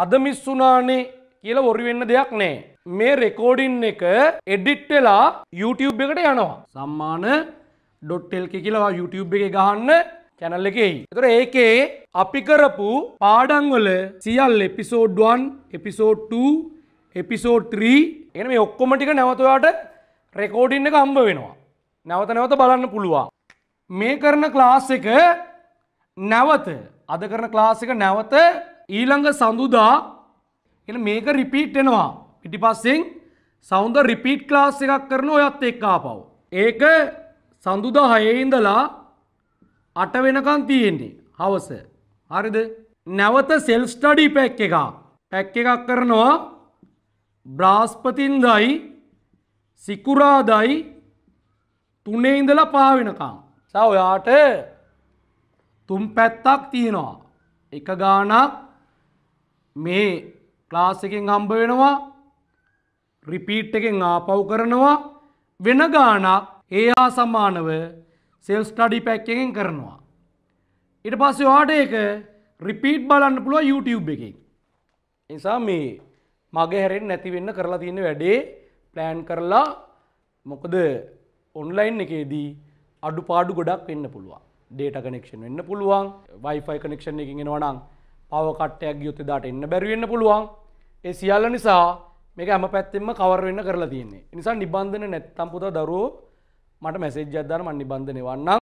අද මිස් වුණානේ කියලා ඔරි වෙන්න දෙයක් නෑ. මේ රෙකෝඩින් එක එඩිට් වෙලා YouTube එකට යනවා. සම්මාන .lk කියලා YouTube එකේ ගහන්න channel එකේයි. ඒතර ඒකේ අපි කරපු පාඩම් වල සියල් episode 1, episode 2, episode 3 එන මේ ඔක්කොම ටික නැවත ඔයාට රෙකෝඩින් එක හම්බ වෙනවා. නැවත නැවත බලන්න පුළුවන්. මේ කරන ක්ලාස් එක නැවත අද කරන ක්ලාස් එක නැවත ඊළඟ සඳුදා එ මේක රිපීට් වෙනවා පිටිපස්සෙන් සෞන්ද රිපීට් ක්ලාස් එකක් කරන ඔයත් එක්කා පව්. ඒක සඳුදා හයඉඳලා අට වෙනකන් තියෙන්නේ හවස හරිද නැවත සෙල් ස්ටඩි පැක් එක පැක් එකක් කරනවා බ්‍රාස්පතින්දයි සිකුරාදයි තුනේ ඉඳලා පාවෙනකම් සව ඔයාට තුම් පැත්තක් තියෙනවා එක ගානක් මේ ක්ලාස් එකෙන් හම්බ වෙනවා රිපීට් එකෙන් ආපව් කරනවා වෙන ගානක් ඒ හා සමානව සෙල් ස්ටඩි පැක්කෙන් කරනවා. ඉට පස්සේ වාට එක රිපීට් බලන්න පුළුව YouTube එකෙන්. නිසා මේ මගේ හැරෙන් නැතිවෙන්න කරලා තියෙන වැඩේ ප්ලෑන් කරලා මොකද ඔන්ලයින් එකේදී අඩු පාඩු ගොඩක් වෙන්න පුළුවන්. ඩේට කනෙක්ෂන් වෙන්න පුළුවන් වයිෆයි කනෙක්ෂන් එකින් එෙනවනම් අවකට්ටයක් ගියුත්තේ දාට එන්න බැරිවෙන්න පුළුවන් ඒ සියල්ල නිසා මේක හැම පැත්තෙම කවරවෙන්න කරලා තියන්නේ නිසා නිබන්ධන නැත්තම් පුතා දරුවෝ මට මැසේජ් අදදාන මන් නිබන්ධනය වන්නම්